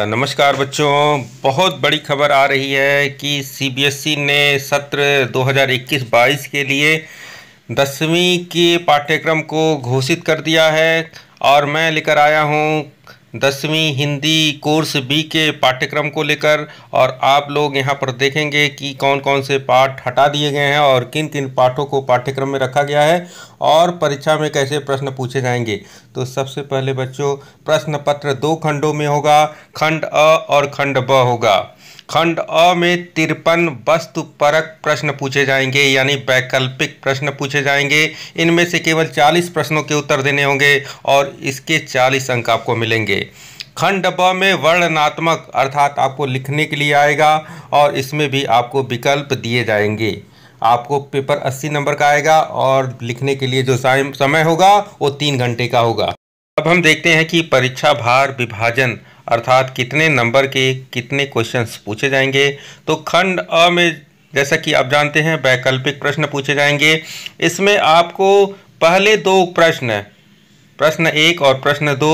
नमस्कार बच्चों बहुत बड़ी खबर आ रही है कि सीबीएसई e ने सत्र 2021-22 के लिए दसवीं के पाठ्यक्रम को घोषित कर दिया है और मैं लेकर आया हूं दसवीं हिंदी कोर्स बी के पाठ्यक्रम को लेकर और आप लोग यहां पर देखेंगे कि कौन कौन से पाठ हटा दिए गए हैं और किन किन पाठों को पाठ्यक्रम में रखा गया है और परीक्षा में कैसे प्रश्न पूछे जाएंगे तो सबसे पहले बच्चों प्रश्न पत्र दो खंडों में होगा खंड अ और खंड ब होगा खंड अ में तिरपन वस्तु परक प्रश्न पूछे जाएंगे यानी वैकल्पिक प्रश्न पूछे जाएंगे इनमें से केवल 40 प्रश्नों के उत्तर देने होंगे और इसके 40 अंक आपको मिलेंगे खंड ब में वर्णनात्मक अर्थात आपको लिखने के लिए आएगा और इसमें भी आपको विकल्प दिए जाएंगे आपको पेपर 80 नंबर का आएगा और लिखने के लिए जो समय होगा वो तीन घंटे का होगा अब हम देखते हैं कि परीक्षा भार विभाजन अर्थात कितने नंबर के कितने क्वेश्चंस पूछे जाएंगे तो खंड अ में जैसा कि आप जानते हैं वैकल्पिक प्रश्न पूछे जाएंगे इसमें आपको पहले दो प्रश्न प्रश्न एक और प्रश्न दो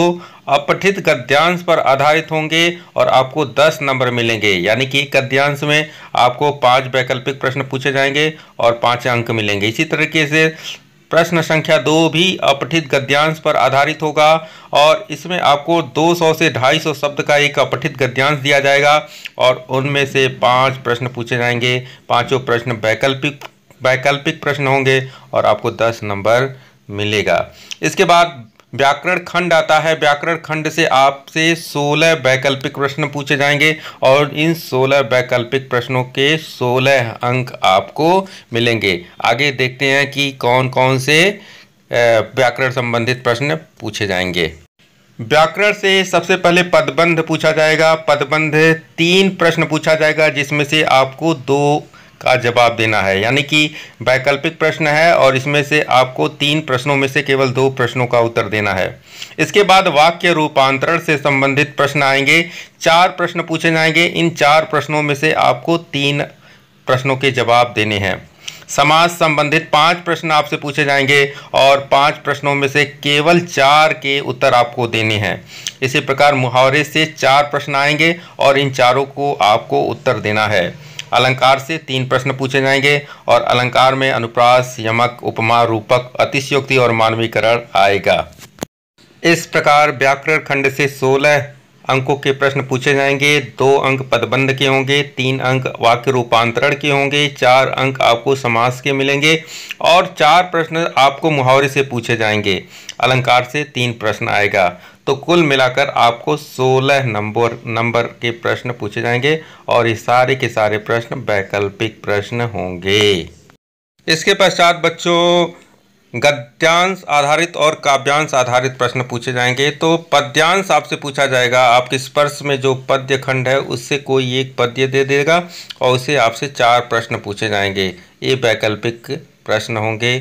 अपठित गद्यांश पर आधारित होंगे और आपको दस नंबर मिलेंगे यानी कि एक गद्यांश में आपको पांच वैकल्पिक प्रश्न पूछे जाएंगे और पांच अंक मिलेंगे इसी तरीके से प्रश्न संख्या दो भी अपठित गद्यांश पर आधारित होगा और इसमें आपको 200 से 250 शब्द का एक अपठित गद्यांश दिया जाएगा और उनमें से पांच प्रश्न पूछे जाएंगे पांचों प्रश्न वैकल्पिक वैकल्पिक प्रश्न होंगे और आपको 10 नंबर मिलेगा इसके बाद व्याकरण खंड आता है व्याकरण खंड से आपसे 16 वैकल्पिक प्रश्न पूछे जाएंगे और इन 16 वैकल्पिक प्रश्नों के 16 अंक आपको मिलेंगे आगे देखते हैं कि कौन कौन से व्याकरण संबंधित प्रश्न पूछे जाएंगे व्याकरण से सबसे पहले पदबंध पूछा जाएगा पदबंध तीन प्रश्न पूछा जाएगा जिसमें से आपको दो का जवाब देना है यानी कि वैकल्पिक प्रश्न है और इसमें से आपको तीन प्रश्नों में से केवल दो प्रश्नों का उत्तर देना है इसके बाद वाक्य रूपांतरण से संबंधित प्रश्न आएंगे चार प्रश्न पूछे जाएंगे इन चार प्रश्नों में से आपको तीन प्रश्नों के जवाब देने हैं समाज संबंधित पांच प्रश्न आपसे पूछे जाएंगे और पांच प्रश्नों में से केवल चार के उत्तर आपको देने हैं इसी प्रकार मुहावरे से चार प्रश्न आएंगे और इन चारों को आपको उत्तर देना है अलंकार से तीन प्रश्न पूछे जाएंगे और अलंकार में अनुप्रास यमक उपमा रूपक अतिशयोक्ति और मानवीकरण आएगा इस प्रकार व्याकरण खंड से सोलह अंकों के प्रश्न पूछे जाएंगे दो अंक पदबंध के होंगे तीन अंक वाक्य रूपांतरण के होंगे चार अंक आपको समास के मिलेंगे और चार प्रश्न आपको मुहावरे से पूछे जाएंगे अलंकार से तीन प्रश्न आएगा तो कुल मिलाकर आपको 16 नंबर नंबर के प्रश्न पूछे जाएंगे और ये सारे के सारे प्रश्न वैकल्पिक प्रश्न होंगे इसके पश्चात बच्चों गद्यांश आधारित और काव्यांश आधारित प्रश्न पूछे जाएंगे तो पद्यांश आपसे पूछा जाएगा आपके स्पर्श में जो पद्य खंड है उससे कोई एक पद्य दे देगा और उसे आपसे चार प्रश्न पूछे जाएंगे ये वैकल्पिक प्रश्न होंगे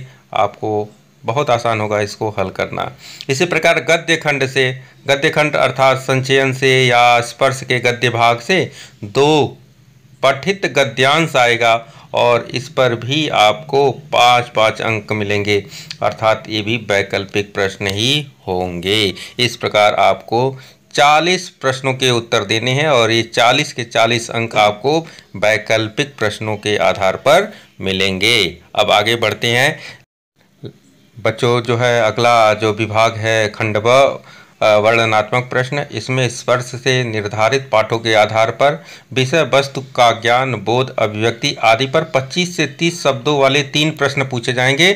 आपको बहुत आसान होगा इसको हल करना इसी प्रकार गद्य खंड से गद्य खंड अर्थात संचयन से या स्पर्श के गद्य भाग से दो पठित गद्यांश आएगा और इस पर भी आपको पाँच पाँच अंक मिलेंगे अर्थात ये भी वैकल्पिक प्रश्न ही होंगे इस प्रकार आपको चालीस प्रश्नों के उत्तर देने हैं और ये चालीस के चालीस अंक आपको वैकल्पिक प्रश्नों के आधार पर मिलेंगे अब आगे बढ़ते हैं बच्चों जो है अगला जो विभाग है खंडवा वर्णनात्मक प्रश्न इसमें स्पर्श से निर्धारित पाठों के आधार पर विषय वस्तु का ज्ञान बोध अभिव्यक्ति आदि पर 25 से 30 शब्दों वाले तीन प्रश्न पूछे जाएंगे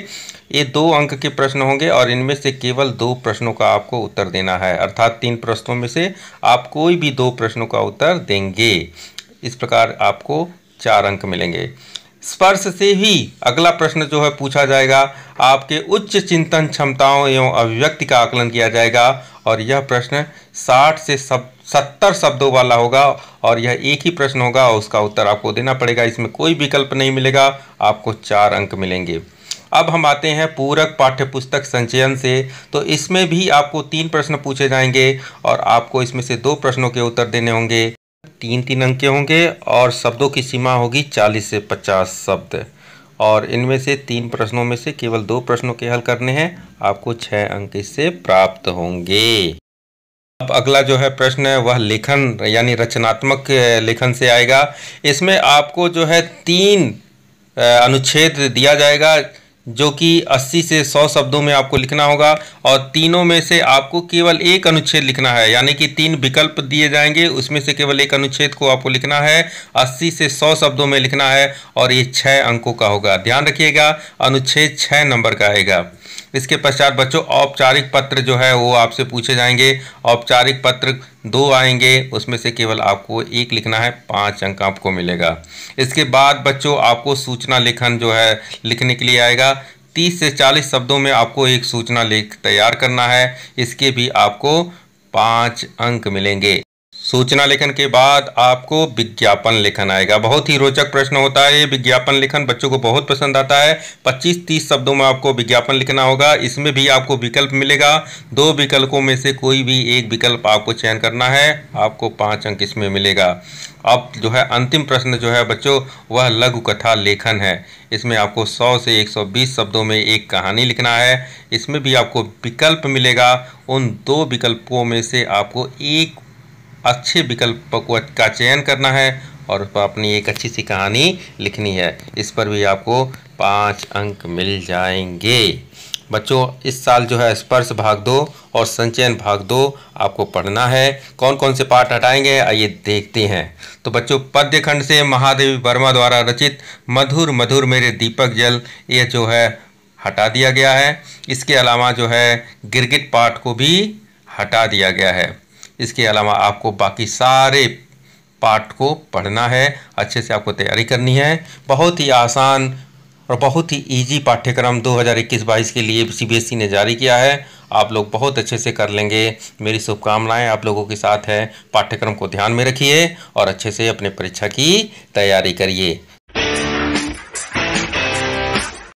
ये दो अंक के प्रश्न होंगे और इनमें से केवल दो प्रश्नों का आपको उत्तर देना है अर्थात तीन प्रश्नों में से आप कोई भी दो प्रश्नों का उत्तर देंगे इस प्रकार आपको चार अंक मिलेंगे स्पर्श से ही अगला प्रश्न जो है पूछा जाएगा आपके उच्च चिंतन क्षमताओं एवं अभिव्यक्ति का आकलन किया जाएगा और यह प्रश्न 60 से सब सत्तर शब्दों वाला होगा और यह एक ही प्रश्न होगा और उसका उत्तर आपको देना पड़ेगा इसमें कोई विकल्प नहीं मिलेगा आपको चार अंक मिलेंगे अब हम आते हैं पूरक पाठ्य पुस्तक संचयन से तो इसमें भी आपको तीन प्रश्न पूछे जाएंगे और आपको इसमें से दो प्रश्नों के उत्तर देने होंगे तीन तीन अंक के होंगे और शब्दों की सीमा होगी चालीस से पचास शब्द और इनमें से तीन प्रश्नों में से केवल दो प्रश्नों के हल करने हैं आपको छः अंक इससे प्राप्त होंगे अब अगला जो है प्रश्न है वह लेखन यानी रचनात्मक लेखन से आएगा इसमें आपको जो है तीन अनुच्छेद दिया जाएगा जो कि 80 से 100 शब्दों में आपको लिखना होगा और तीनों में से आपको केवल एक अनुच्छेद लिखना है यानी कि तीन विकल्प दिए जाएंगे उसमें से केवल एक अनुच्छेद को आपको लिखना है 80 से 100 शब्दों में लिखना है और ये छः अंकों का होगा ध्यान रखिएगा अनुच्छेद छः नंबर का आएगा इसके पश्चात बच्चों औपचारिक पत्र जो है वो आपसे पूछे जाएंगे औपचारिक पत्र दो आएंगे उसमें से केवल आपको एक लिखना है पाँच अंक आपको मिलेगा इसके बाद बच्चों आपको सूचना लेखन जो है लिखने के लिए आएगा तीस से चालीस शब्दों में आपको एक सूचना लेख तैयार करना है इसके भी आपको पाँच अंक मिलेंगे सूचना लेखन के बाद आपको विज्ञापन लेखन आएगा बहुत ही रोचक प्रश्न होता है ये विज्ञापन लेखन बच्चों को बहुत पसंद आता है 25-30 शब्दों में आपको विज्ञापन लिखना होगा इसमें भी आपको विकल्प मिलेगा दो विकल्पों में से कोई भी एक विकल्प आपको चयन करना है आपको पाँच अंक इसमें मिलेगा अब जो है अंतिम प्रश्न जो है बच्चों वह लघु कथा लेखन है इसमें आपको 100 से 120 शब्दों में एक कहानी लिखना है इसमें भी आपको विकल्प मिलेगा उन दो विकल्पों में से आपको एक अच्छे विकल्प को का चयन करना है और उस पर अपनी एक अच्छी सी कहानी लिखनी है इस पर भी आपको पाँच अंक मिल जाएंगे बच्चों इस साल जो है स्पर्श भाग दो और संचयन भाग दो आपको पढ़ना है कौन कौन से पाठ हटाएंगे आइए देखते हैं तो बच्चों पद्य खंड से महादेवी वर्मा द्वारा रचित मधुर मधुर मेरे दीपक जल ये जो है हटा दिया गया है इसके अलावा जो है गिरगिट पाठ को भी हटा दिया गया है इसके अलावा आपको बाकी सारे पार्ट को पढ़ना है अच्छे से आपको तैयारी करनी है बहुत ही आसान और बहुत ही इजी पाठ्यक्रम 2021-22 के लिए सीबीएसई e ने जारी किया है आप लोग बहुत अच्छे से कर लेंगे मेरी शुभकामनाएं आप लोगों के साथ है पाठ्यक्रम को ध्यान में रखिए और अच्छे से अपने परीक्षा की तैयारी करिए